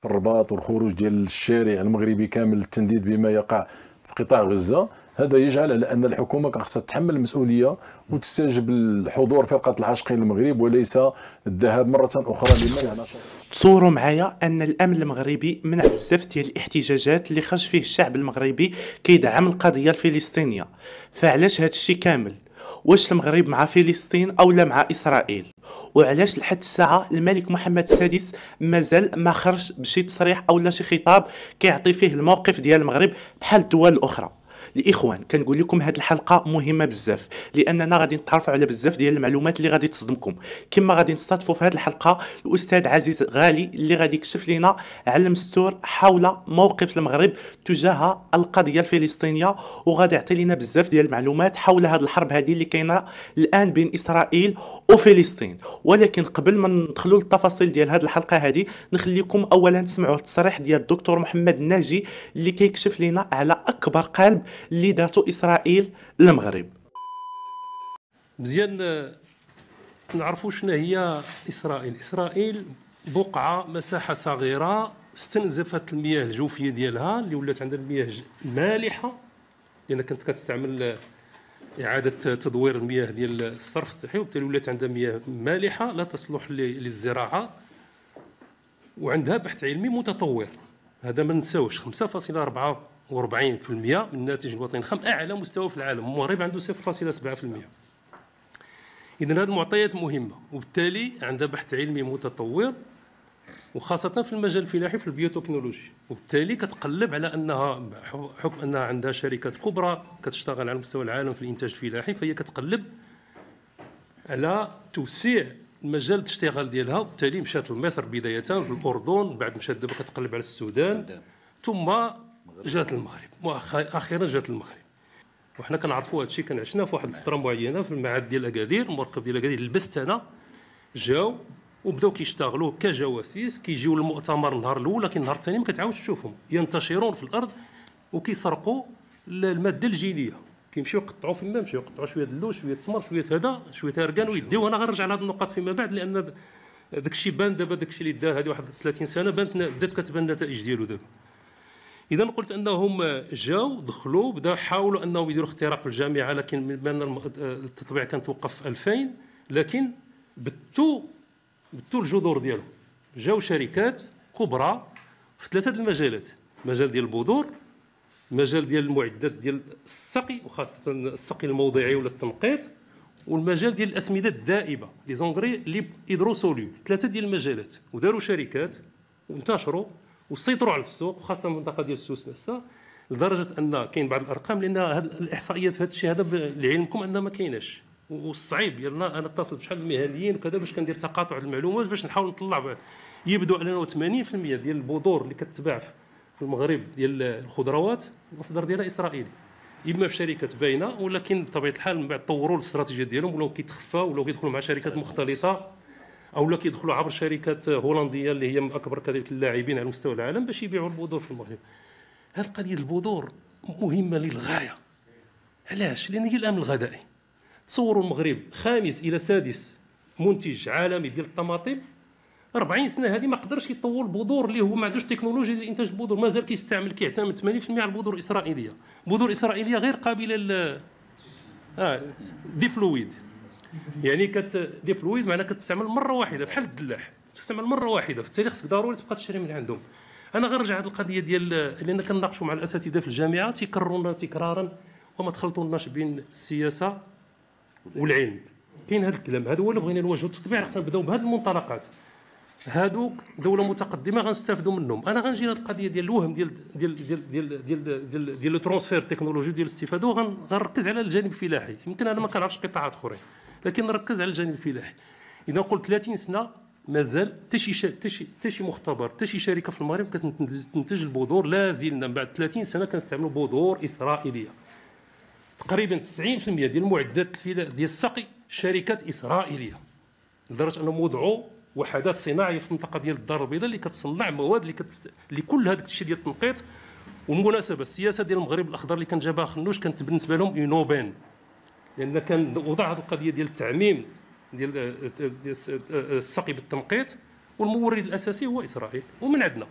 في الرباط والخروج ديال الشارع المغربي كامل للتنديد بما يقع في قطاع غزه هذا يجعل على ان الحكومه خاصها تتحمل المسؤوليه وتستجب الحضور فرقه العاشقين المغرب وليس الذهاب مره اخرى لما يعني تصوروا معايا ان الامن المغربي منع بزاف ديال الاحتجاجات اللي خرج فيه الشعب المغربي كيدعم القضيه الفلسطينيه فعلاش هذا الشيء كامل واش المغرب مع فلسطين او لا مع اسرائيل وعلاش لحد الساعه الملك محمد السادس مازال ما خرج بشي تصريح او لا شي خطاب كيعطي فيه الموقف ديال المغرب بحال الدول الاخرى الاخوان كنقول لكم هذه الحلقه مهمه بزاف لاننا غادي نتعرفوا على بزاف ديال المعلومات اللي غادي تصدمكم كما غادي نستضفوا في هذه الحلقه الاستاذ عزيز غالي اللي غادي يكشف لنا على المستور حول موقف المغرب تجاه القضيه الفلسطينيه وغادي يعطي لنا بزاف ديال المعلومات حول هذه الحرب هذه اللي كاينه الان بين اسرائيل وفلسطين ولكن قبل ما ندخلوا للتفاصيل ديال هذه الحلقه هذه نخليكم اولا تسمعوا التصريح ديال الدكتور محمد الناجي اللي كيكشف لنا على اكبر قلب اللي دارته اسرائيل للمغرب مزيان آه، نعرفوا شنو هي اسرائيل اسرائيل بقعه مساحه صغيره استنزفت المياه الجوفيه ديالها اللي ولات عندها المياه مالحه لان كانت كتستعمل آه، اعاده تدوير المياه ديال الصرف الصحي وبالتالي ولات عندها مياه مالحه لا تصلح للزراعه وعندها بحث علمي متطور هذا ما ننساوش 5.4 و40% من الناتج الوطني الخام اعلى مستوى في العالم المغرب عنده 0.7% اذا هذه المعطيات مهمه وبالتالي عندها بحث علمي متطور وخاصة في المجال الفلاحي في البيوتكنولوجي وبالتالي كتقلب على أنها حكم أنها عندها شركات كبرى كتشتغل على مستوى العالم في الإنتاج الفلاحي فهي كتقلب على توسيع مجال الاشتغال ديالها وبالتالي مشات لمصر بداية الاردن بعد مشات دابا كتقلب على السودان ثم جات المغرب واخيرا جات المغرب وحنا كنعرفوا هذا الشيء كنعشنا في واحد الفتره معينه في المعهد ديال اكادير المركب ديال اكادير لبست انا جاو وبداو كيشتغلوا كجواسيس كيجيو للمؤتمر النهار الاول لكن النهار الثاني ما كتعاودش تشوفهم ينتشرون في الارض وكيسرقوا الماده الجينيه كيمشيو يقطعوا فما يمشيو يقطعوا شويه اللوز شويه التمر شويه هذا شويه هركان ويديو انا غنرجع لهاد النقاط فيما بعد لان داكشي بان دابا داكشي اللي دار هذه واحد 30 سنه بانت بدات كتبان النتائج ديالو دابا اذا قلت انهم جاو دخلوا بداو حاولوا انهم يديروا اختراق في الجامعه لكن من بان التطبيع كان توقف في 2000 لكن بتوا بتوا الجذور ديالهم جاو شركات كبرى في ثلاثه المجالات مجال ديال البذور مجال ديال المعدات ديال السقي وخاصه السقي الموضعي ولا التنقيط والمجال ديال الاسمده الدائبه لي زونغري لي ثلاثه ديال المجالات وداروا شركات وانتشروا وسيطروا على السوق وخاصه المنطقه ديال السوس نفسها لدرجه ان كاين بعض الارقام لان هاد الاحصائيات هذا الشيء هذا لعلمكم ان ما كايناش والصعيب يلا انا اتصل بشحال من المهنيين وكذا باش كندير تقاطع المعلومات باش نحاول نطلع يبدو ان 80% ديال البذور اللي كتباع في المغرب ديال الخضروات المصدر ديالها اسرائيلي اما في شركات باينه ولكن بطبيعه الحال من بعد طوروا الاستراتيجيه ديالهم ولاو كيتخفى ولاو كيدخلوا مع شركات مختلطه او لا كيدخلوا عبر شركات هولنديه اللي هي من اكبر كذلك اللاعبين على مستوى العالم باش يبيعوا البذور في المغرب هذه القضيه البذور مهمه للغايه علاش لان هي الامن الغذائي تصوروا المغرب خامس الى سادس منتج عالمي ديال الطماطم 40 سنه هذه ما قدرش يطور البذور اللي هو ما عندوش تكنولوجيا لانتاج البذور مازال كيستعمل كيعتمد 80% على البذور الاسرائيليه بذور اسرائيليه غير قابله ل اه ديبلويد يعني كتديبلوي معناها كتستعمل مره واحده بحال الدلاح تستعمل مره واحده التاريخ خصك ضروري تبقى تشري من عندهم انا غنرجع هذه القضيه ديال لان كنناقشوا مع الاساتذه في الجامعه لنا تكرارا وما تخلطوناش بين السياسه والعلم كاين هذا الكلام هذا هو اللي بغينا نواجهوا التطبيع خصنا نبداو بهذه المنطلقات هادوك دوله متقدمه غنستافدوا منهم انا غنجي لهاد القضيه ديال الوهم ديال ديال ديال ديال ديال ديال, ديال الترونسفير التكنولوجي ديال الاستفاده وغنركز على الجانب الفلاحي يمكن انا ما كنعرفش قطاعات اخرين لكن نركز على الجانب الفلاحي اذا قلت 30 سنه مازال حتى شي حتى شي مختبر حتى شي شركه في المغرب كتنتج البذور لا زلنا من بعد 30 سنه كنستعملوا بذور اسرائيليه تقريبا 90% ديال المعدات الفلاح ديال السقي شركات اسرائيليه لدرجه انهم وضعوا وحدات صناعيه في المنطقه ديال الدار البيضاء اللي كتصنع مواد اللي كتست... لكل هذاك الشيء ديال التنقيط والمناسبه السياسه ديال المغرب الاخضر اللي كان جابها خنوش كانت بالنسبه لهم اونوبين لان كان وضع هذه القضيه ديال التعميم ديال آه، آه، آه، السقي بالتنقيط والمورد الاساسي هو اسرائيل ومن عندنا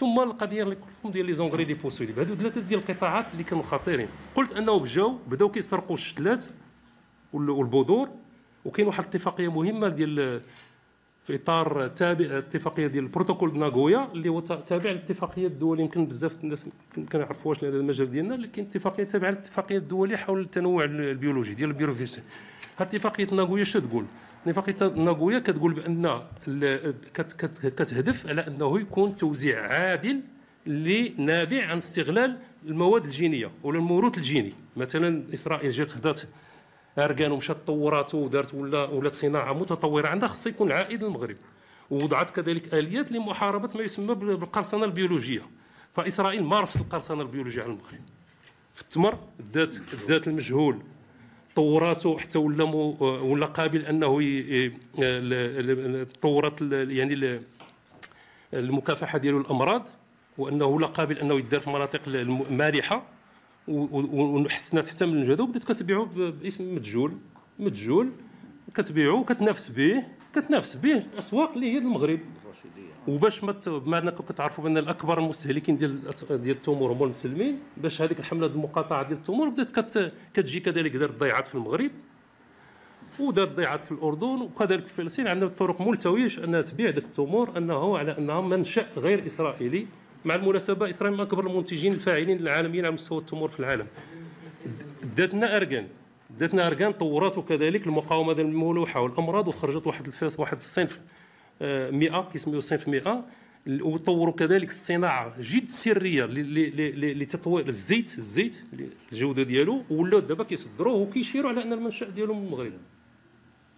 ثم القضيه اللي كلهم ديال لي زونغري دي بوسوليب هادو ثلاثه ديال القطاعات اللي كانوا خطيرين قلت انه بجاو بداو كيسرقوا الشتلات والبذور وكاين واحد الاتفاقيه مهمه ديال في اطار تابع الاتفاقيه ديال البروتوكول ناغويا اللي هو تابع للاتفاقيه الدوليه يمكن بزاف الناس ما كنعرفوهاش هذا المجال ديالنا لكن اتفاقيه تابعه للاتفاقيه الدوليه حول التنوع البيولوجي ديال البيروفيسي هاد اتفاقيه ناغويا شنو تقول؟ اتفاقيه ناغويا كتقول بان كتهدف على انه يكون توزيع عادل اللي نابع عن استغلال المواد الجينيه ولا الموروث الجيني مثلا اسرائيل جات خدات اركان ومشات تطورات ودارت ولا ولات صناعه متطوره عندها خص يكون عائد للمغرب ووضعت كذلك اليات لمحاربه ما يسمى بالقرصنه البيولوجيه فاسرائيل مارست القرصنه البيولوجيه على المغرب في التمر دات دات المجهول طوراته حتى ولا ولا قابل انه طورات يعني المكافحه ديالو الامراض وانه ولا قابل انه يدار في المناطق المالحه وحسنات حتى من الجوده وبدات كتبيعو باسم مجهول مجهول كتبيعو كتنافس به كتنافس به الاسواق اللي هي المغرب وباش ما بما كتعرفوا بان الاكبر المستهلكين ديال ديال التمور هما المسلمين باش هذيك الحمله المقاطعه ديال التمور بدات كت كتجي كذلك دار الضيعات في المغرب ودار الضيعات في الاردن وكذلك في فلسطين عندنا طرق ملتويه انها تبيع ذاك التمور انه على انها منشا غير اسرائيلي مع المناسبه اسرائيل من اكبر المنتجين الفاعلين العالميين على مستوى التمور في العالم داتنا اركان داتنا اركان طورات كذلك المقاومه الملوحه والامراض وخرجت واحد الفاس واحد الصنف 100 آه، كيسميو الصنف 100 وطوروا كذلك الصناعه جد سريه لتطوير الزيت الزيت الجوده ديالو ولاو دابا كيصدروه وكيشيروا على ان المنشا ديالو من المغرب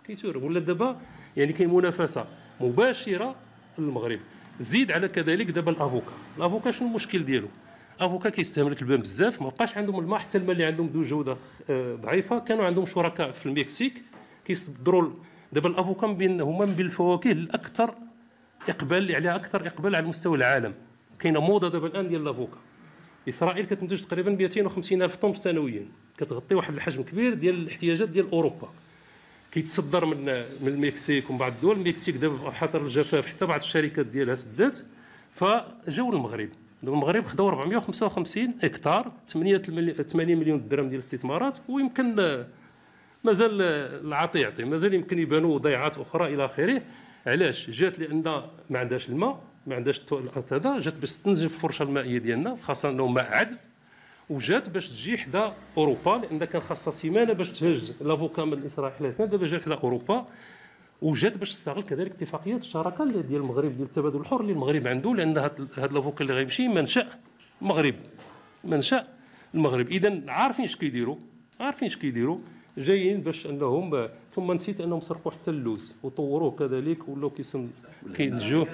كيتور ولا دابا يعني كاين منافسه مباشره للمغرب زيد على كذلك دابا الافوكا الافوكا شنو المشكل ديالو افوكا كيستهلك البان بزاف ما بقاش عندهم الماء حتى الماء اللي عندهم ذو جوده آه، ضعيفه كانوا عندهم شركاء في المكسيك كيصدروا دابا الافوكا من بين هما من بين الفواكه الاكثر اقبال عليها يعني اكثر اقبال على مستوى العالم كاينه موضه دابا الان ديال الافوكا اسرائيل كتنتج تقريبا 250 الف طن سنويا كتغطي واحد الحجم كبير ديال الاحتياجات ديال اوروبا كيتصدر من من المكسيك ومن بعض الدول المكسيك دابا خاطر الجفاف حتى بعض الشركات ديالها سدات فجاو للمغرب المغرب خداو 455 هكتار 8 8 مليون درهم ديال الاستثمارات ويمكن مازال العطي يعطي مازال يمكن يبانوا ضيعات اخرى الى اخره علاش جات لان ما عندهاش الماء ما عندهاش هذا جات باش تنزف الفرشه المائيه ديالنا خاصه انه ما عاد وجات باش تجي حدا اوروبا لان كان خاصها سيمانه باش تهز لافوكا من اسرائيل دابا جات حدا اوروبا وجات باش تستغل كذلك اتفاقيات الشراكه ديال المغرب ديال التبادل الحر اللي المغرب عنده لان هذا لافوكا اللي غيمشي منشا المغرب منشا المغرب اذا عارفين اش كيديروا عارفين اش كيديروا جايين باش انهم ثم نسيت انهم سرقوا حتى اللوز وطوروه كذلك ولاو كيسم كيدجوه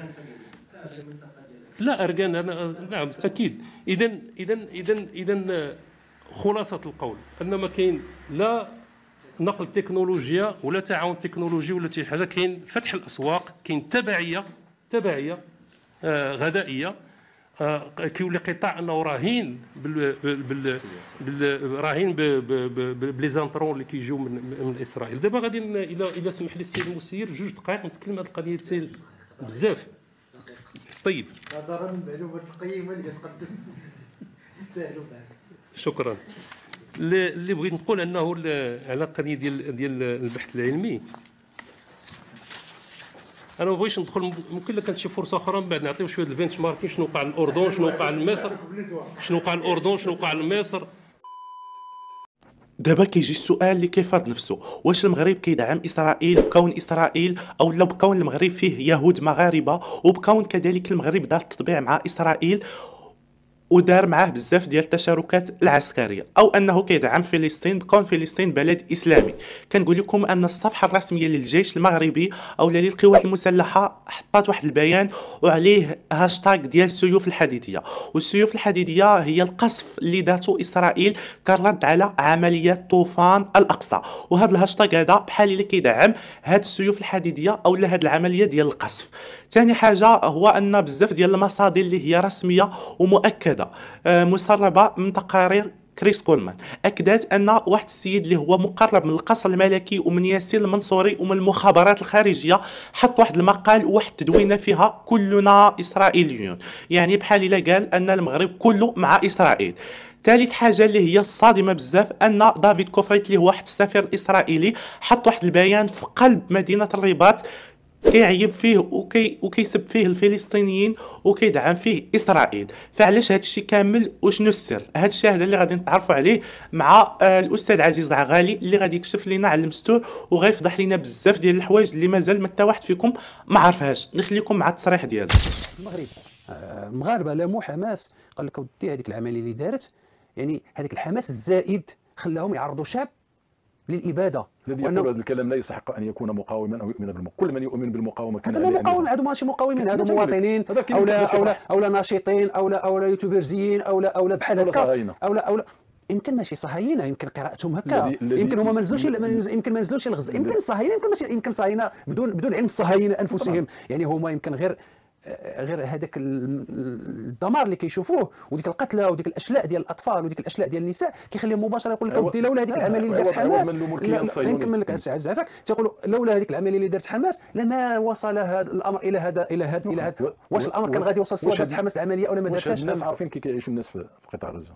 لا ارجان انا نعم اكيد اذا اذا اذا اذا آه، خلاصه القول ان ما كاين لا نقل تكنولوجيا ولا تعاون تكنولوجي ولا شي حاجه كاين فتح الاسواق كاين تبعيه تبعيه آه غذائيه آه كيولي قطاع انه راهين بال بال بال راهين بليزانترون اللي كيجيو من, من اسرائيل دابا غادي الى الى سمح لي السيد المسير جوج دقائق نتكلم على القضيه بزاف طيب نظرا للمعلومات القيمه اللي كتقدم نسهلوا معك شكرا اللي بغيت نقول انه على القضيه ديال ديال البحث العلمي انا ما بغيتش ندخل ممكن لك كانت شي فرصه اخرى من بعد نعطيو شويه البنش ماركين شنو وقع الاردن شنو وقع لمصر شنو وقع الاردن شنو وقع لمصر ودابا كيجي السؤال اللي كيفرض نفسه واش المغرب كيدعم اسرائيل بكون اسرائيل او لو بكون المغرب فيه يهود مغاربه وبكون كذلك المغرب دار التطبيع مع اسرائيل ودار معاه بزاف ديال التشاركات العسكريه او انه كيدعم فلسطين كون فلسطين بلد اسلامي كنقول لكم ان الصفحه الرسميه للجيش المغربي او للقوات المسلحه حطات واحد البيان وعليه هاشتاغ ديال السيوف الحديديه والسيوف الحديديه هي القصف اللي داتو اسرائيل كرد على عمليه طوفان الاقصى وهذا الهاشتاغ هذا بحال اللي كيدعم هاد السيوف الحديديه او هاد العمليه ديال القصف ثاني حاجه هو ان بزاف ديال المصادر اللي هي رسميه ومؤكده آه، مسربه من تقارير كريس كولمان اكدت ان واحد السيد اللي هو مقرب من القصر الملكي ومن ياسين المنصوري ومن المخابرات الخارجيه حط واحد المقال وواحد التدوينه فيها كلنا اسرائيليون يعني بحال الا قال ان المغرب كله مع اسرائيل ثالث حاجه اللي هي الصادمه بزاف ان دافيد كوفريت اللي هو واحد السفير الاسرائيلي حط واحد البيان في قلب مدينه الرباط كيعيب فيه وكي وكيسب فيه الفلسطينيين وكيدعم فيه اسرائيل فعلاش هادشي كامل وشنو السر هادشي هذا اللي غادي نتعرفوا عليه مع آه، الاستاذ عزيز العغالي اللي غادي يكشف لنا على المستور وغيفضح لنا بزاف ديال الحوايج اللي مازال ما حتى واحد فيكم ما عرفهاش نخليكم مع التصريح ديالو المغرب المغاربه آه، لاموا حماس قال لك ودي هذيك العمليه اللي دارت يعني هذيك الحماس الزائد خلاهم يعرضوا شاب للاباده الذي يقول هذا الكلام لا يستحق ان يكون مقاوما او يؤمن بالمقاومه كل من يؤمن بالمقاومه كان هذا مقاومين هذا ماشي مقاومين هذا مواطنين او لا او لا او لا ناشطين او لا او لا يوتيوبرزيين او لا او لا بحال هكا او لا او لا يمكن ماشي صهاينه يمكن قراءتهم هكا يمكن هما ما نزلوش يمكن ما نزلوش الغز يمكن صهاينه يمكن ماشي يمكن صهاينه بدون بدون علم الصهاينه انفسهم يعني هما يمكن غير غير هذاك الدمار اللي كيشوفوه وديك القتله وديك الاشلاء ديال الاطفال وديك الاشلاء ديال النساء كيخليهم مباشره يقول لك ودي لولا هذيك آه، العمليه اللي دارت حماس نكمل لك عفاك تيقولوا لولا هذيك العمليه اللي دارت حماس لما وصل هذا الامر الى هذا الى هذا الى هذا واش الامر كان غادي يوصل سواء دارت حماس العمليه او ما دارتهاش الناس عارفين كي كيعيشوا الناس في قطاع غزه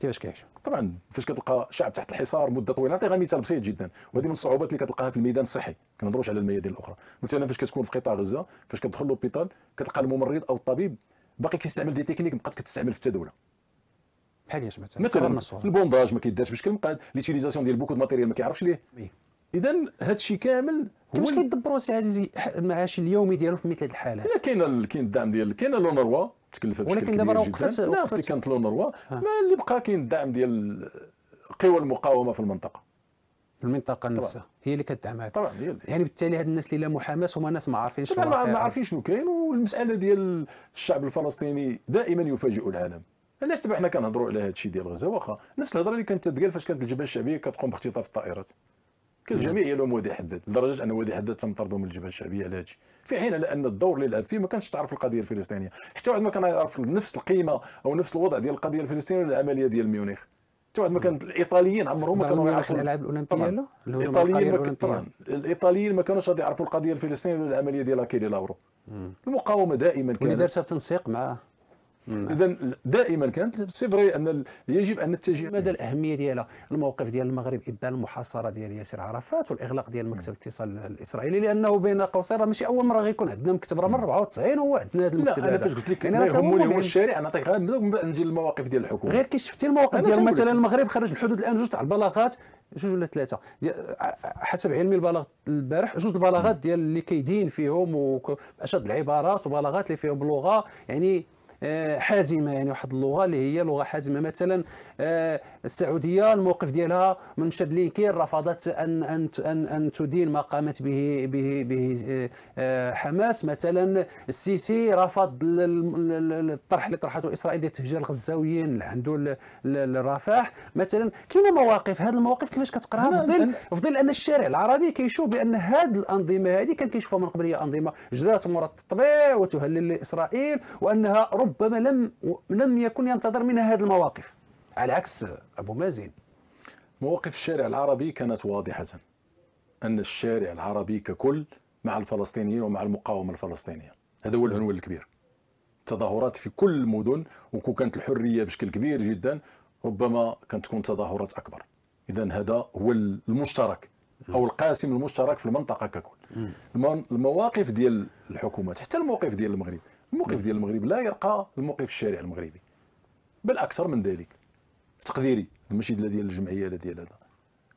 كيفاش كيعيشوا طبعا فاش كتلقى شعب تحت الحصار مده طويله غير مثال بسيط جدا وهذه من الصعوبات اللي كتلقاها في الميدان الصحي كنهضروش على الميادين الاخرى مثلا فاش كتكون في قطاع غزه فاش كتدخل لوبيتال كتلقى الممرض او الطبيب باقي كيستعمل دي تكنيك بقات كتستعمل في التداوله بحال اش مثلا مثلا البونداج ما كيدارش بشكل مقاد ليتيليزاسيون ديال بوكو ماتيريال ما كيعرفش ليه اذا هذا الشيء كامل هو كيفاش كيدبروا سي عزيزي المعاش اليومي ديالو في مثل هذه الحالات؟ كاين كاين الدعم ديال كاين لونروا تكلفها بشكل ولكن دابا راه وقفت لا وقفت كانت لون ما اللي بقى كاين الدعم ديال قوى المقاومه في المنطقه المنطقه نفسها هي اللي كتدعم هذا طبعا هي يعني بالتالي هاد الناس اللي لا محاماه هما ناس ما عارفينش ما عارفين شنو كاين والمساله ديال الشعب الفلسطيني دائما يفاجئ العالم علاش دابا حنا كنهضروا على هذا الشيء ديال غزه واخا نفس الهضره اللي كانت تتقال فاش كانت الجبهه الشعبيه كتقوم باختطاف الطائرات كان نعم. الجميع يلوم وادي حداد لدرجه ان وادي حداد تم طرده من الجبهه الشعبيه على هادشي في حين ان الدور اللي لعب فيه ما كانش تعرف القضيه الفلسطينيه حتى واحد ما كان يعرف نفس القيمه او نفس الوضع ديال القضيه الفلسطينيه والعمليه ديال ميونخ حتى واحد ما كان نعم. الايطاليين عمرهم ما كانوا يعرفوا الالعاب الاولمبيه الايطاليين ما الايطاليين ما كانوش غادي يعرفوا القضيه الفلسطينيه ولا العمليه ديال اكيلي لاورو المقاومه دائما كانت دارتها بتنسيق مع نعم. اذا دائما كانت سيفري ان يجب ان نتجه مدى الاهميه ديالها الموقف ديال المغرب ابان المحاصره ديال ياسر عرفات والاغلاق ديال نعم. مكتب الاتصال الاسرائيلي لانه بين قوسين ماشي اول مره غيكون عندنا مكتب راه من 94 هو عندنا هذا المكتب لا انا فاش قلت لك يعني ما يهمني هو الشارع نعطيك غير من بعد نجي للمواقف ديال الحكومه غير كي شفتي المواقف ديال مثلا المغرب خرج الحدود الان جوج تاع البلاغات جوج ولا ثلاثه حسب علمي البلاغ البارح جوج البلاغات نعم. ديال اللي كيدين فيهم واشد العبارات وبلاغات اللي فيهم بلغة يعني آه، حازمه يعني واحد اللغه اللي هي لغه حازمه مثلا آه، السعوديه الموقف ديالها من لينكير رفضت ان ان ان, أن تدين ما قامت به به به آه، حماس مثلا السيسي رفض الطرح اللي طرحته اسرائيل ديال تهجير الغزاويين اللي عنده الرفاح مثلا كاين مواقف هذه المواقف كيفاش كتقراها في ظل في ظل ان الشارع العربي كيشوف بان هذه الانظمه هذه كان كيشوفها من قبل هي انظمه جرات مراد التطبيع وتهلل لاسرائيل وانها رب ربما لم لم يكن ينتظر منها هذه المواقف على عكس ابو مازن مواقف الشارع العربي كانت واضحه ان الشارع العربي ككل مع الفلسطينيين ومع المقاومه الفلسطينيه هذا هو العنوان الكبير تظاهرات في كل المدن وكون كانت الحريه بشكل كبير جدا ربما كانت تكون تظاهرات اكبر اذا هذا هو المشترك او القاسم المشترك في المنطقه ككل المواقف ديال الحكومات حتى المواقف ديال المغرب الموقف ديال المغرب لا يرقى الموقف الشارع المغربي بل اكثر من ذلك تقديري ماشي ديال الجمعيه لا ديال هذا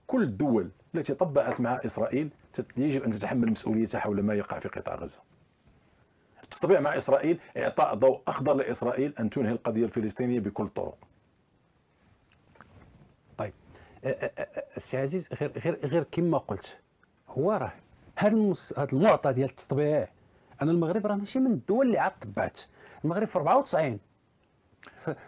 كل الدول التي طبعت مع اسرائيل يجب ان تتحمل مسؤوليتها حول ما يقع في قطاع غزه التطبيع مع اسرائيل اعطاء ضوء اخضر لاسرائيل ان تنهي القضيه الفلسطينيه بكل الطرق طيب السي عزيز غير غير غير كما قلت هو راه هذا المعطى ديال التطبيع ان المغرب راه ماشي من الدول اللي عاد طبعت المغرب في 94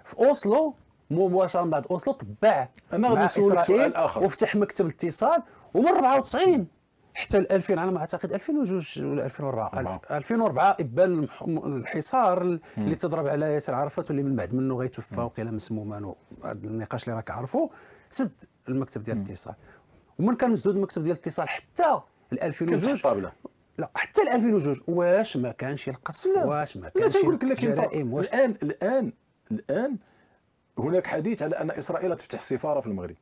في اوسلو مباشره من بعد اوسلو طبع انا غادي نسولك سؤال اخر وفتح مكتب الاتصال ومن 94 حتى 2000 على ما اعتقد 2002 ولا 2004 2004 ابان الحصار اللي تضرب على ياسر عرفات واللي من بعد منه غيتوفى وقيله مسموما هذا النقاش اللي راك عارفه سد المكتب ديال الاتصال ومن كان مسدود المكتب ديال الاتصال حتى 2002 لا حتى ل 2002 واش ما كانش القصف واش ما كانش لا لك الجرائم واش الان الان الان هناك حديث على ان اسرائيل تفتح سفاره في المغرب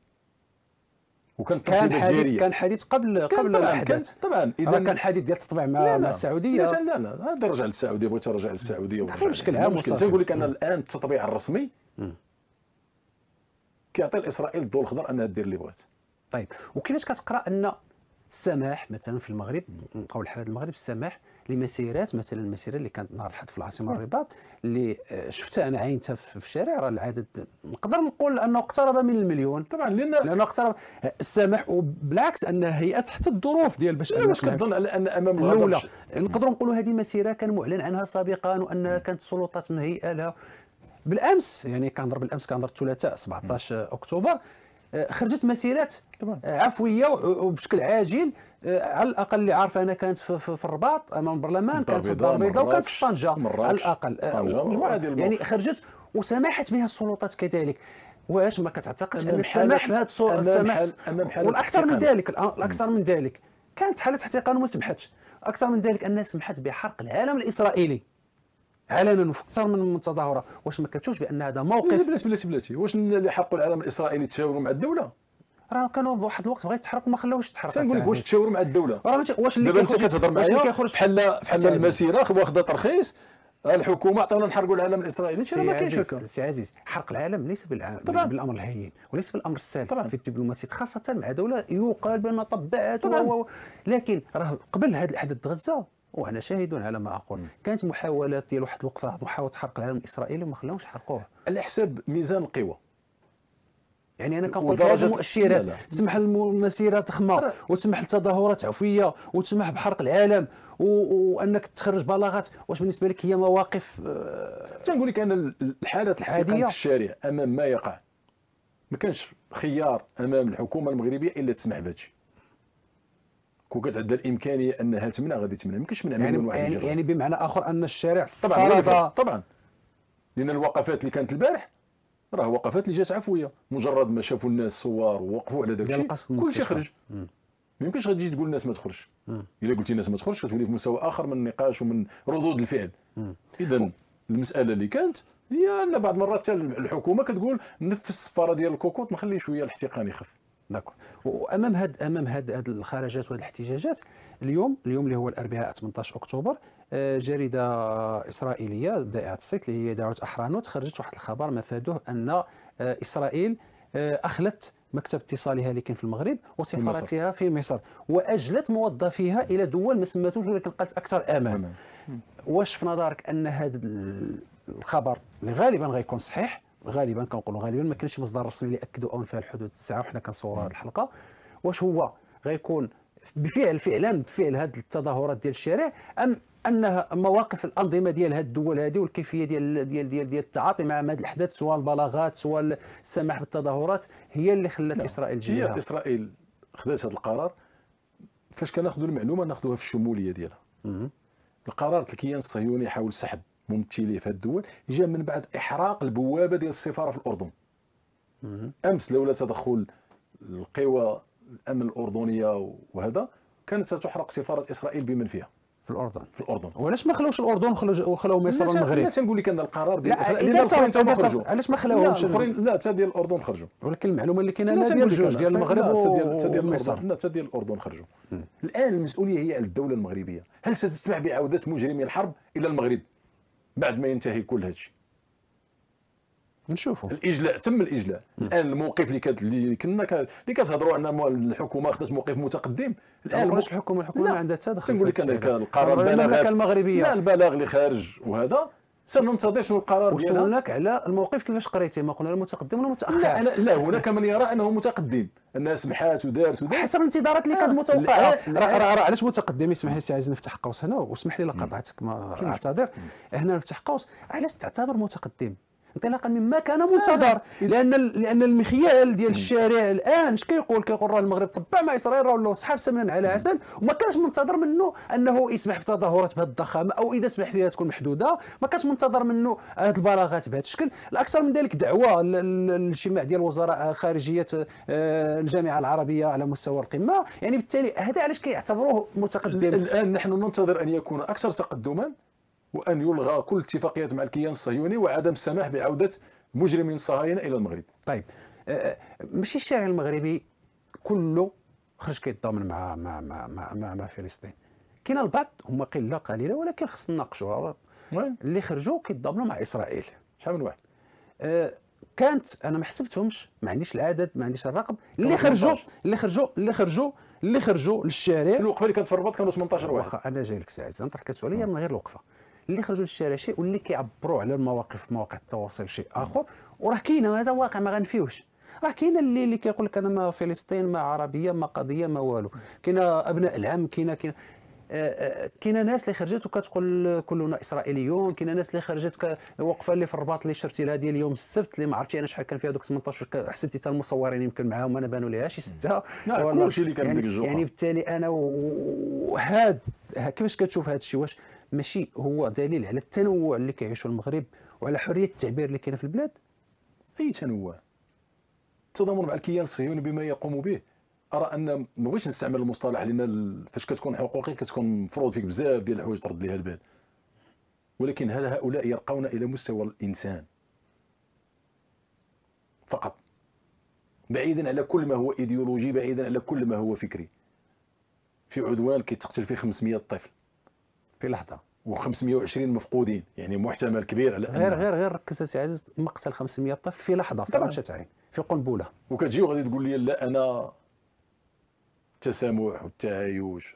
وكان كان حديث كان حديث قبل كان قبل الاحداث طبعا اذا كان حديث ديال التطبيع مع لا لا. مع السعوديه لا لا لا هذا رجع للسعوديه بغيت رجع للسعوديه بشكل عام مشكل تنقول لك انا الان التطبيع الرسمي كيعطي لاسرائيل الضوء الاخضر انها دير اللي بغات طيب وكيفاش كتقرا ان السماح مثلا في المغرب نبقاو لحد المغرب السماح لمسيرات مثلا المسيره اللي كانت نهار الحد في العاصمه الرباط اللي شفتها انا عينتها في الشارع راه العدد نقدر نقول انه اقترب من المليون طبعا لان لانه اقترب السماح وبالعكس ان هيئه تحت الظروف ديال باش واش كنظن على ان امام الاولى نقدروا نقولوا هذه مسيره كان معلن عنها سابقا وانها كانت السلطات مهيئه لها بالامس يعني كنضرب بالامس كنضرب الثلاثاء 17 اكتوبر آه، خرجت مسيرات طبعا. آه، عفويه وبشكل عاجل آه، على الاقل اللي عارف انا كانت في, في الرباط امام البرلمان كانت في الدار البيضاء وكانت في طنجه على الاقل طنجه يعني خرجت وسمحت بها السلطات كذلك واش ما كتعتقدش يعني ان السماح بهذا السماح والاكثر من ذلك الاكثر من ذلك كانت حاله احتقان وما سمحتش اكثر من ذلك انها سمحت بحرق العالم الاسرائيلي علنا وفي اكثر من تظاهره واش ما كتشوفش بان هذا موقف بلاتي بلاتي بلاتي واش اللي حرقوا العالم الاسرائيلي تشاوروا مع الدوله راه كانوا بواحد الوقت بغا يتحرك وما خلاوش يتحرك تنقول لك واش تشاوروا مع الدوله راه واش اللي دابا انت كتهضر معايا بحال بحال المسيره واخده ترخيص الحكومه عطانا نحرقوا العالم الاسرائيلي شنو ما كاينش هكا سي عزيز حرق العالم ليس بالعام بالامر الهين وليس بالامر السهل طبعا. في الدبلوماسيه خاصه مع دوله يقال بان طبعت و... لكن راه قبل هذا الحدث غزه وهنا شاهدون على ما اقول كانت محاولات ديال واحد الوقفه محاوله حرق العالم الاسرائيلي وما خلاوش حرقوه على حساب ميزان القوى يعني انا كنقول درجة المؤشرات تسمح للمسيره ضخمه وتسمح لتظاهرات عفويه وتسمح بحرق العالم وانك تخرج بلاغات واش بالنسبه لك هي مواقف آه تنقول لك انا الحالات الاحتقان في الشارع امام ما يقع ما كانش خيار امام الحكومه المغربيه الا تسمح الشيء كون كتعدى الامكانيه انها تمنع غادي تمنع ما يمكنش تمنع يعني من واحد يعني, يعني بمعنى اخر ان الشارع طبعا فرض طبعا لان الوقفات اللي كانت البارح راه وقفات اللي جات عفويه مجرد ما شافوا الناس صور ووقفوا على داك الشيء كل شيء خرج ما يمكنش غادي تقول الناس ما تخرجش الا قلتي الناس ما تخرجش كتولي في مستوى اخر من النقاش ومن ردود الفعل اذا المساله اللي كانت هي ان بعض المرات الحكومه كتقول نفس السفاره ديال الكوكوط نخلي شويه الاحتقان يخف داكور وامام هاد امام هاد هاد الخرجات وهاد الاحتجاجات اليوم اليوم اللي هو الاربعاء 18 اكتوبر آه، جريده اسرائيليه دائعه الصيت اللي هي دعوه احرانوت خرجت واحد الخبر مفادوه ان آه، اسرائيل آه، اخلت مكتب اتصالها اللي كان في المغرب وسفارتها في مصر واجلت موظفيها الى دول ما سماتوش ولكن قالت اكثر امان واش في نظرك ان هذا الخبر اللي غالبا غيكون صحيح غالبا كنقولوا غالبا ما كانش مصدر رسمي اللي اكدوا فيها الحدود الساعه وحنا كنصوروا هذه الحلقه واش هو غيكون بفعل فعلا بفعل هذه التظاهرات ديال الشارع ام انها مواقف الانظمه ديال هذه الدول هذه والكيفيه ديال ديال ديال, ديال التعاطي مع هذه الاحداث سواء البلاغات سواء السماح بالتظاهرات هي اللي خلات لا. نعم. اسرائيل جيلها هي اسرائيل خدات هذا القرار فاش كناخذوا المعلومه ناخذوها في الشموليه ديالها القرار الكيان الصهيوني حاول سحب ممثليه في هذه الدول جاء من بعد احراق البوابه ديال السفاره في الاردن امس لولا تدخل القوى الامن الاردنيه وهذا كانت ستحرق سفاره اسرائيل بمن فيها في الاردن في الاردن وعلاش ما خلوش الاردن وخلاو مصر والمغرب لا تنقول لك ان القرار ديال الاخرين تا هما خرجوا علاش ما خلاوهمش الاخرين لا تا ديال الاردن خرجوا ولكن المعلومه اللي كاينه لا ديال الجوج ديال المغرب تا ديال مصر لا تا ديال الاردن خرجوا الان المسؤوليه هي على الدوله المغربيه هل ستسمح بعوده مجرمي الحرب الى المغرب بعد ما ينتهي كل هادشي نشوفوا الاجلاء تم الاجلاء الان الموقف اللي كانت اللي كنا اللي كتهضروا ان الحكومه خدات موقف متقدم الان واش الحكومه الحكومه ما عندها تدخل تنقول لك انا كان القرار البلاغات المغربيه لا البلاغ اللي خارج وهذا سننتظر شنو القرار ديالها وسولناك على الموقف كيفاش قريتي ما قلنا لا متقدم ولا متاخر لا أنا لا هناك من يرى انه متقدم الناس سمحات ودارت ودارت حسب الانتظارات اللي آه، كانت متوقعه آه، راه راه علاش متقدم اسمح لي سي عزيز نفتح قوس هنا واسمح لي لقطعتك ما اعتذر هنا نفتح قوس علاش تعتبر متقدم انطلاقا مما كان منتظر آه. لان لان المخيال ديال الشارع الان اش كيقول كيقول راه المغرب طبع مع اسرائيل راه صحاب سمنا على عسل وما كانش منتظر منه انه يسمح بتظاهرات بهذه الضخامه او اذا سمح فيها تكون محدوده ما كانش منتظر منه هذه البلاغات بهذا الشكل الاكثر من ذلك دعوه للاجتماع ديال وزراء خارجيه آه، الجامعه العربيه على مستوى القمه يعني بالتالي هذا علاش كيعتبروه متقدم الان نحن ننتظر ان يكون اكثر تقدما وأن يلغى كل اتفاقيات مع الكيان الصهيوني وعدم السماح بعودة مجرمين صهاينة إلى المغرب طيب أه، أه، ماشي الشارع المغربي كله خرج كيتضامن مع مع مع مع, مع, مع فلسطين كاين البعض هما قله قليله ولكن خصنا نناقشوها اللي خرجوا كيتضامنوا مع اسرائيل شحال من واحد أه، كانت انا ما حسبتهمش ما عنديش العدد ما عنديش الرقم اللي خرجوا اللي خرجوا اللي خرجوا اللي خرجوا للشارع في الوقفه اللي كانت في الرباط كانوا 18 واحد واخا انا جاي لك ساعه نطرح كسؤاليه من غير الوقفه اللي خرجوا للشارع شيء واللي كيعبروا على المواقف في مواقع التواصل شيء اخر وراه كاينه هذا واقع ما غنفيوش راه كاينه اللي اللي كيقول لك انا ما فلسطين ما عربيه ما قضيه ما والو كاينه ابناء العم كاينه كاينه آه، آه، كاينه ناس اللي خرجت وكتقول كلنا اسرائيليون كاينه ناس اللي خرجت وقفة اللي في الرباط اللي شرتي لها ديال يوم السبت اللي ما عرفتي انا شحال كان فيها دوك 18 حسبتي حتى المصورين يمكن معاهم انا بانوا ليها شي سته كلشي اللي كان يعني, ديك الجوقه يعني بالتالي انا وهاد كيفاش كتشوف هذا الشيء واش ماشي هو دليل على التنوع اللي كيعيشو المغرب وعلى حريه التعبير اللي كاينه في البلاد اي تنوع التضامن مع الكيان الصهيوني بما يقوم به ارى ان ما بغيتش نستعمل المصطلح لان فاش كتكون حقوقي كتكون مفروض فيك بزاف ديال الحوايج ترد ليها البال ولكن هل هؤلاء يرقون الى مستوى الانسان فقط بعيدا على كل ما هو ايديولوجي بعيدا على كل ما هو فكري في عدوان كيتقتل فيه 500 طفل في لحظه و520 مفقودين يعني محتمل كبير على غير غير غير ركز سي عزيز مقتل 500 طفل في لحظه في رمشه عين في قنبله وكتجي وغادي تقول لي لا انا التسامح والتعايش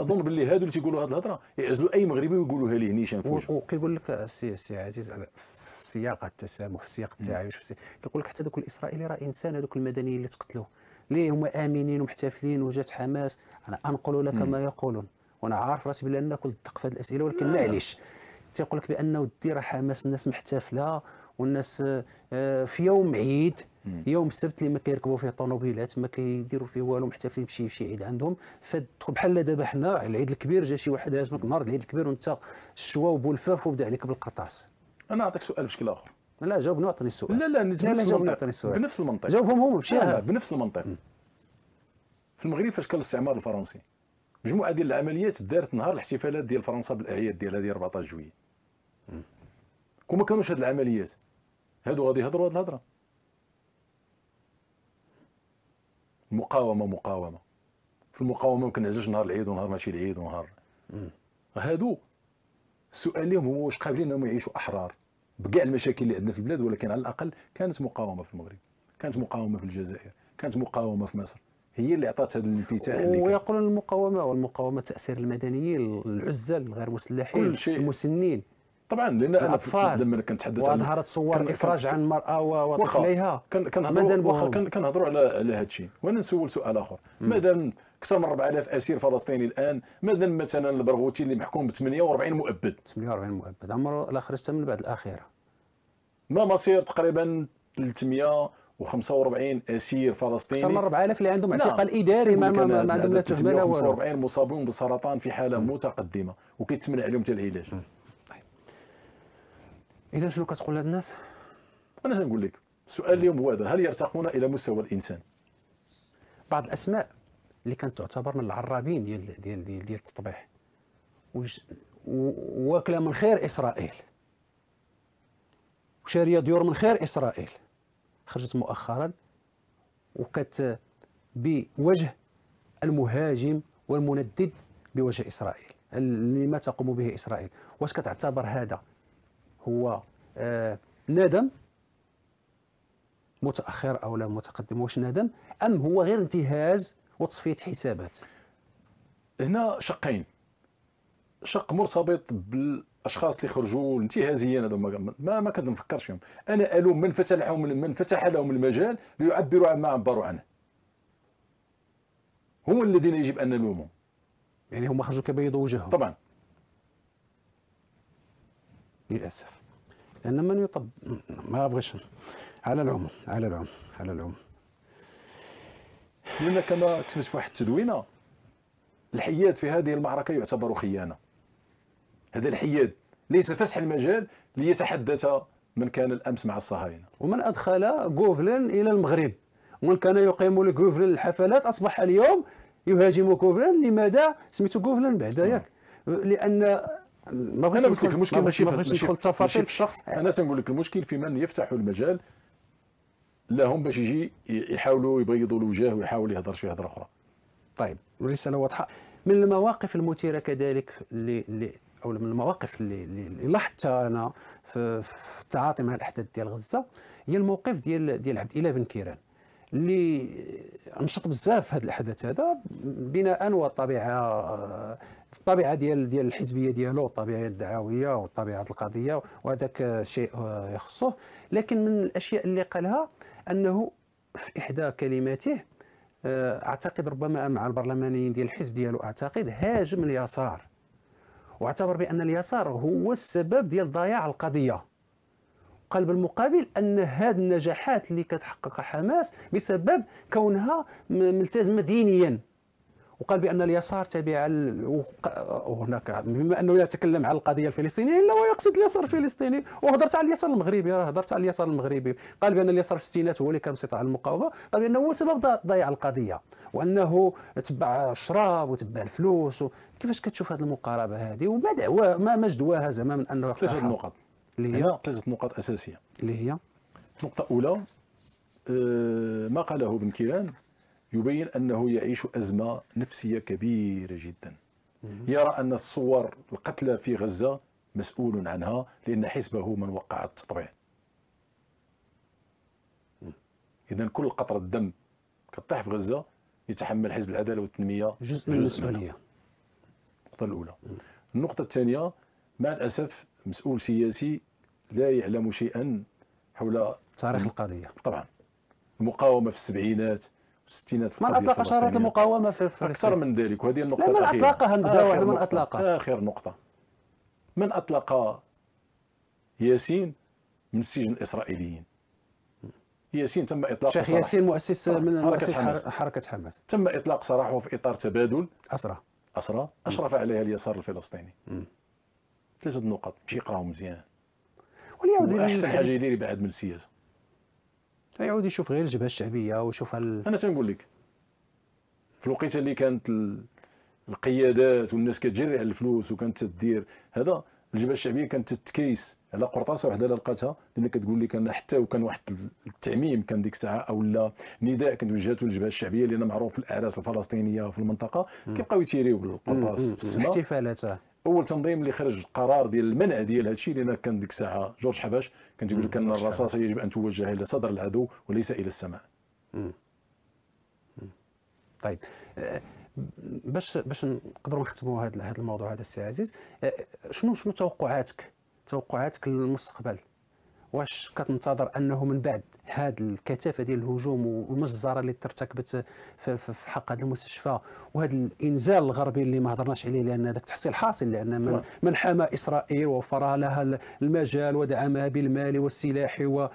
اظن باللي هادو اللي تيقولوا هاد الهضره يعزلوا اي مغربي ويقولوها ليه نيشان في وكيقول لك السي سي عزيز في سياق التسامح في سياق التعايش كيقول لك حتى ذوك الاسرائيلي راه انسان هذوك المدنيين اللي تقتلوه ليه هما امنين ومحتفلين وجات حماس انا انقل لك ما يقولون وانا عارف راسي بلي انا الدق في هذه الاسئله ولكن معليش تيقول لك بانه ودي راه حماس الناس محتفله والناس آه، في يوم عيد يوم السبت اللي ما كيركبوا فيه طوموبيلات ما كيديروا فيه والو محتفلين بشي شي عيد عندهم فدخل بحال دابا حنا العيد الكبير جا شي واحد هاجمك نهار العيد الكبير وانت الشوا وبولفاف وبدا عليك بالقرطاس انا نعطيك سؤال بشكل اخر لا جاوبني واعطني السؤال لا لا بنفس المنطق بنفس المنطق جاوبهم هم ماشي آه بنفس المنطق في المغرب فاش كان الاستعمار الفرنسي مجموعه ديال العمليات دارت نهار الاحتفالات ديال فرنسا بالاعياد ديالها ديال 14 جويي كون ما كانوش هاد العمليات هادو غادي يهضروا هاد الهضره المقاومه مقاومه في المقاومه ما كنعزلش نهار العيد ونهار ماشي العيد ونهار هادو السؤال لهم هو واش قابلين انهم يعيشوا احرار بكاع المشاكل اللي عندنا في البلاد ولكن على الاقل كانت مقاومه في المغرب كانت مقاومه في الجزائر كانت مقاومه في مصر هي اللي عطات هذا الانفتاح اللي ويقولون المقاومه والمقاومه تاثير المدنيين العزل الغير مسلحين كل شيء المسنين طبعا لان انا لما كنتحدث عن وظهرت صور كان الافراج عن المراه وطفليها كنهضروا كنهضروا على على هذا الشيء وانا نسول سؤال اخر مادام اكثر من 4000 اسير فلسطيني الان ماذا مثلا البرغوثي اللي محكوم ب 48 مؤبد 48 مؤبد عمره لا خرجت من بعد الاخيره ما مصير تقريبا 345 اسير فلسطيني اكثر من 4000 اللي عندهم اعتقال نعم. اداري ما ما, ما عندهم لا تهمه لا والو 45 مصابون بالسرطان في حاله متقدمه وكيتمنع عليهم حتى العلاج طيب اذا شنو كتقول لهاد الناس؟ انا تنقول لك السؤال اليوم هو هذا هل يرتقون الى مستوى الانسان؟ بعض الاسماء اللي كانت تعتبر من العرابين ديال ديال ديال, ديال, التطبيح واكله من خير اسرائيل وشاريه ديور من خير اسرائيل خرجت مؤخرا وكانت بوجه المهاجم والمندد بوجه اسرائيل لما تقوم به اسرائيل واش كتعتبر هذا هو آه ندم متاخر او لا متقدم واش ندم ام هو غير انتهاز وتصفيه حسابات هنا شقين شق مرتبط بالاشخاص اللي خرجوا انتهازيا ما ما كنفكرش فيهم انا الوم من فتح لهم من فتح لهم المجال ليعبروا عن ما عبروا عنه هم الذين يجب ان نلومهم يعني هم خرجوا كبيض وجههم طبعا للاسف لان من يطب ما بغيتش على العموم على العموم على العموم لان كما كتبت في واحد التدوينه الحياد في هذه المعركه يعتبر خيانه هذا الحياد ليس فسح المجال ليتحدث من كان الامس مع الصهاينه ومن ادخل جوفلن الى المغرب ومن كان يقيم لجوفلن الحفلات اصبح اليوم يهاجم جوفلن لماذا سميتو جوفلن بعدا نعم. ياك لان ما بغيتش انا قلت لك المشكل ماشي في التفاصيل في الشخص انا تنقول لك المشكل في من يفتح المجال لهم باش يجي يحاولوا يبيضوا الوجه ويحاول يهضر شي هضره اخرى طيب الرساله واضحه من المواقف المثيره كذلك اللي او من المواقف اللي, اللي لاحظتها انا في, في التعاطي مع الاحداث ديال غزه هي الموقف ديال ديال عبد الاله بن كيران اللي نشط بزاف في هذا الحدث هذا بناء وطبيعه الطبيعه ديال ديال الحزبيه ديالو والطبيعه الدعويه وطبيعه القضيه وهذاك شيء يخصه لكن من الاشياء اللي قالها انه في احدى كلماته آه، اعتقد ربما مع البرلمانيين ديال الحزب ديالو اعتقد هاجم اليسار واعتبر بان اليسار هو السبب ديال ضياع القضيه قال بالمقابل ان هذه النجاحات اللي كتحققها حماس بسبب كونها ملتزمه دينيا وقال بان اليسار تابع وهناك بما انه يتكلم على القضيه الفلسطينيه الا ويقصد اليسار الفلسطيني وهضرت على اليسار المغربي راه هضرت على اليسار المغربي قال بان اليسار في الستينات هو اللي كان مسيطر على المقاومه قال بانه هو سبب ضياع القضيه وانه تبع الشراب وتبع الفلوس كيفاش كتشوف هذه المقاربه هذه وما دعواها ما مجدواها زعما من انه ثلاثه نقط اللي هي ثلاثه نقاط اساسيه اللي هي النقطه الاولى آه، ما قاله ابن كيران يبين أنه يعيش أزمة نفسية كبيرة جدا يرى أن الصور القتلى في غزة مسؤول عنها لأن حزبه من وقع التطبيع إذا كل قطرة دم كطيح في غزة يتحمل حزب العدالة والتنمية جزء من المسؤولية النقطة الأولى النقطة الثانية مع الأسف مسؤول سياسي لا يعلم شيئا حول تاريخ القضية طبعا المقاومة في السبعينات الستينات من اطلق شارات المقاومه في, في اكثر من ذلك وهذه النقطه من اطلقها نبدا من اطلقها اخر نقطه من اطلق ياسين من السجن الاسرائيليين ياسين تم اطلاق شيخ ياسين مؤسس من مؤسس حركة, حركه حماس تم اطلاق سراحه في اطار تبادل اسرى اسرى اشرف عليها اليسار الفلسطيني ثلاثه نقط مشي يقراهم مزيان وليعود احسن يعني حاجه يعني يدير بعد من السياسه فيعود يشوف غير الجبهه الشعبيه ويشوف ال... انا تنقول لك في الوقيته اللي كانت القيادات والناس كتجري على الفلوس وكانت تدير هذا الجبهه الشعبيه كانت تتكيس على قرطاسه وحده لقاتها لان كتقول لك انا حتى وكان واحد التعميم كان ديك الساعه او لا نداء كانت وجهته للجبهه الشعبيه لان معروف في الاعراس الفلسطينيه في المنطقه كيبقاو يتيريو بالقرطاس في السماء احتفالات اول تنظيم اللي خرج قرار ديال المنع ديال هذا الشيء لان كان ديك الساعه جورج حباش كان تيقول لك ان الرصاصه يجب ان توجه الى صدر العدو وليس الى السماء مم. مم. طيب أه، باش باش نقدروا نختموا هذا الموضوع هذا السي عزيز أه، شنو شنو توقعاتك توقعاتك للمستقبل واش كتنتظر انه من بعد هذا الكثافه ديال الهجوم والمجزره اللي ترتكبت في حق هذا المستشفى وهذا الانزال الغربي اللي ما هضرناش عليه لان هذاك تحصيل حاصل لان من, من حمى اسرائيل ووفر لها المجال ودعمها بالمال والسلاحي و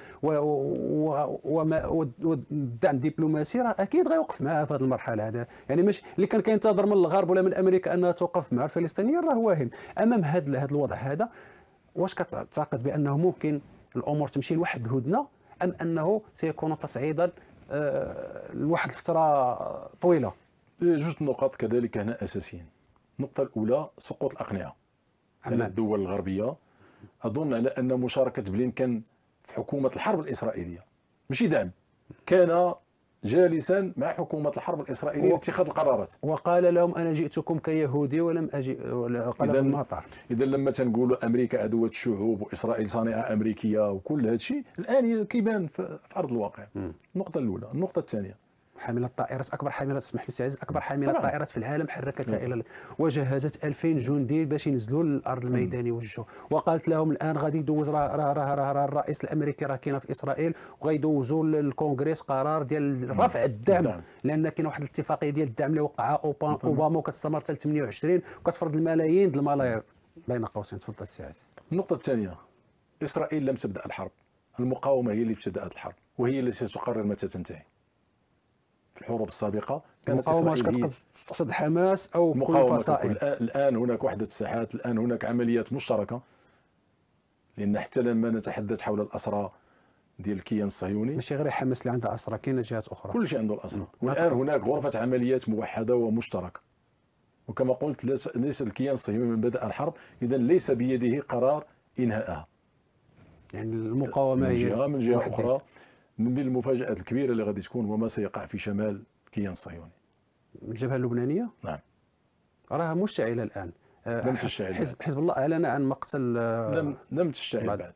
والدعم الدبلوماسي راه اكيد غيوقف معها في هذه المرحله هذا يعني مش اللي كان كينتظر من الغرب ولا من امريكا انها توقف مع الفلسطينيين راه واهم امام هذا الوضع هذا واش كتعتقد بانه ممكن الامور تمشي لواحد الهدنه ام انه سيكون تصعيدا آه، لواحد الفتره طويله إيه، جوج نقاط كذلك هنا اساسيين النقطه الاولى سقوط الاقنعه على الدول الغربيه اظن على ان مشاركه بلينكن في حكومه الحرب الاسرائيليه ماشي دعم كان جالسا مع حكومه الحرب الاسرائيليه لاتخاذ القرارات وقال لهم انا جئتكم كيهودي ولم اجي اذا المطار اذا لما تنقولوا امريكا عدوه الشعوب واسرائيل صانعه امريكيه وكل هذا الشيء الان كيبان في ارض الواقع م. النقطه الاولى النقطه الثانيه حامله الطائرات اكبر حامله اسمح لي سي اكبر حامله طائرات في العالم حركتها نعم. الى وجهزت 2000 جندي باش ينزلوا للارض الميداني يوجهوا وقالت لهم الان غادي يدوز راه راه راه راه را الرئيس الامريكي راه كاين في اسرائيل وغيدوزوا للكونغرس قرار ديال رفع الدعم نعم. لان كاين واحد الاتفاقيه ديال الدعم اللي وقعها نعم. اوباما وكتستمر حتى 28 وكتفرض الملايين ديال الملايير بين قوسين تفضل السي عز النقطه الثانيه اسرائيل لم تبدا الحرب المقاومه هي اللي ابتدات الحرب وهي التي ستقرر متى تنتهي في الحروب السابقه كانت مقاومة كتقصد تقصد حماس او مقاومة الفصائل الان هناك وحده الساحات الان هناك عمليات مشتركه لان حتى لما نتحدث حول الاسرى ديال الكيان الصهيوني ماشي غير حماس اللي عندها اسرى كاينه جهات اخرى كل شيء عنده الاسرى والان هناك غرفه عمليات موحده ومشتركه وكما قلت ليس الكيان الصهيوني من بدأ الحرب إذا ليس بيده قرار إنهائها يعني المقاومة من جهة من جهة أخرى من المفاجات الكبيره اللي غادي تكون وما سيقع في شمال كيان الصهيوني الجبهه اللبنانيه نعم راها مشتعله الان آه، لم تشتعل حزب, حزب الله اعلن عن مقتل آه، لم لم تشتعل بعد. بعد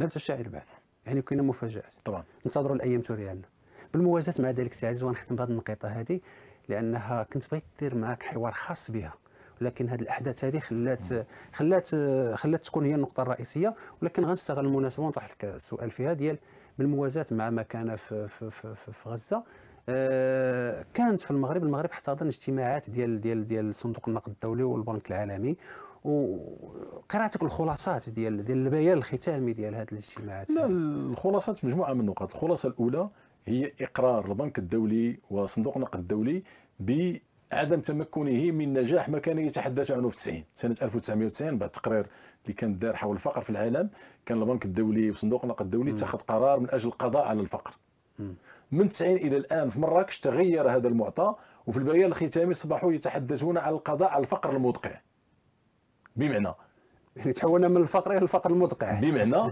لم تشتعل بعد يعني كاينه مفاجات طبعا ننتظروا الايام توريالنا بالموازاه مع ذلك سي عزيز ونختم بهذه النقيطه هذه لانها كنت بغيت دير معك حوار خاص بها ولكن هذه الاحداث هذه خلات خلات خلات تكون هي النقطه الرئيسيه ولكن غنستغل المناسبه ونطرح لك السؤال فيها ديال بالموازاه مع ما كان في, في, في, في غزه آه، كانت في المغرب المغرب احتضن اجتماعات ديال ديال ديال صندوق النقد الدولي والبنك العالمي وقراءتك الخلاصات ديال ديال البيان الختامي ديال هذه الاجتماعات لا الخلاصات مجموعه من النقاط الخلاصه الاولى هي اقرار البنك الدولي وصندوق النقد الدولي بعدم تمكنه من نجاح ما كان يتحدث عنه في 90 سنه 1990 بعد تقرير اللي كانت دار حول الفقر في العالم كان البنك الدولي وصندوق النقد الدولي اتخذ قرار من اجل القضاء على الفقر م. من 90 الى الان في مراكش تغير هذا المعطى وفي البيان الختامي اصبحوا يتحدثون على القضاء على الفقر المدقع بمعنى يعني تحولنا من الفقر الى الفقر المدقع بمعنى